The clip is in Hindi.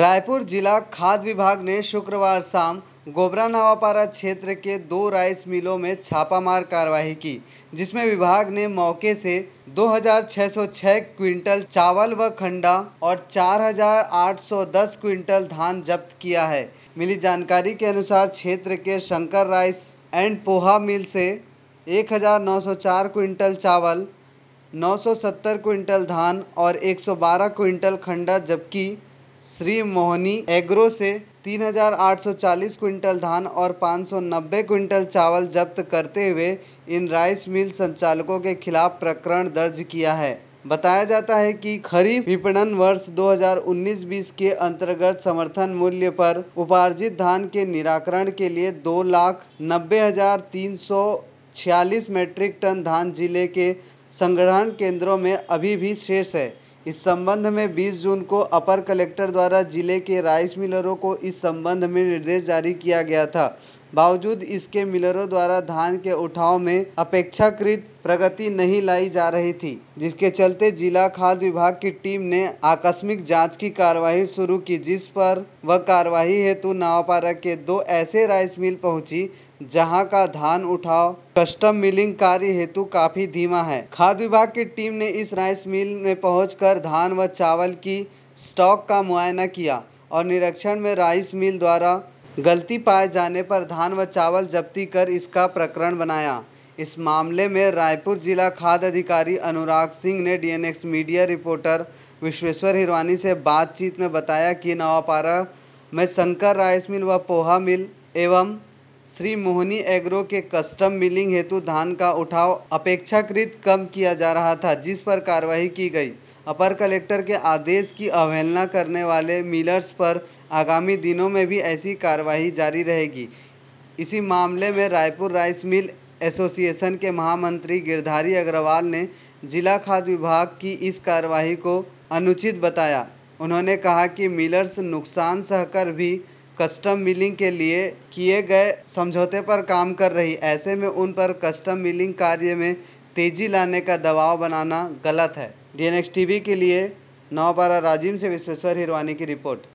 रायपुर जिला खाद्य विभाग ने शुक्रवार शाम गोबरा नवापारा क्षेत्र के दो राइस मिलों में छापामार कार्रवाई की जिसमें विभाग ने मौके से 2,606 क्विंटल चावल व खंडा और 4,810 क्विंटल धान जब्त किया है मिली जानकारी के अनुसार क्षेत्र के Shankar rice and Poha mill से 1,904 क्विंटल चावल 970 क्विंटल धान और 112 क्विंटल खंडा जबकि श्री मोहनी एग्रो से 3,840 क्विंटल धान और 590 क्विंटल चावल जब्त करते हुए इन राइस मिल संचालकों के खिलाफ प्रकरण दर्ज किया है बताया जाता है कि खरीफ विपणन वर्ष 2019-20 के अंतर्गत समर्थन मूल्य पर उपार्जित धान के निराकरण के लिए दो लाख नब्बे हजार तीन सौ छियालीस मेट्रिक टन धान जिले के संग्रहण केंद्रों में अभी भी शेष है इस संबंध में 20 जून को अपर कलेक्टर द्वारा जिले के राइस मिलरों को इस संबंध में निर्देश जारी किया गया था बावजूद इसके मिलरों द्वारा धान के उठाव में अपेक्षाकृत प्रगति नहीं लाई जा रही थी जिसके चलते जिला खाद्य विभाग की टीम ने आकस्मिक जांच की कार्यवाही शुरू की जिस पर वह कार्यवाही हेतु नावापारा के दो ऐसे राइस मिल पहुंची जहां का धान उठाव कस्टम मिलिंग कार्य हेतु काफी धीमा है खाद्य विभाग की टीम ने इस राइस मिल में पहुँच धान व चावल की स्टॉक का मुआयना किया और निरीक्षण में राइस मिल द्वारा गलती पाए जाने पर धान व चावल जब्ती कर इसका प्रकरण बनाया इस मामले में रायपुर जिला खाद्य अधिकारी अनुराग सिंह ने DNX media reporter Vishweshwar Hirwani से बातचीत में बताया कि नवापारा में शंकर राइस मिल व पोहा मिल एवं श्री मोहनी एग्रो के कस्टम मिलिंग हेतु धान का उठाव अपेक्षाकृत कम किया जा रहा था जिस पर कार्रवाई की गई अपर कलेक्टर के आदेश की अवहेलना करने वाले मिलर्स पर आगामी दिनों में भी ऐसी कार्रवाई जारी रहेगी इसी मामले में रायपुर राइस मिल एसोसिएशन के महामंत्री गिरधारी अग्रवाल ने जिला खाद्य विभाग की इस कार्रवाई को अनुचित बताया उन्होंने कहा कि मिलर्स नुकसान सहकर भी कस्टम मिलिंग के लिए किए गए समझौते पर काम कर रही ऐसे में उन पर कस्टम मिलिंग कार्य में तेजी लाने का दबाव बनाना गलत है डीएनएक्स टीवी टी वी के लिए नौपारा राजिम से विश्वेश्वर हिरवानी की रिपोर्ट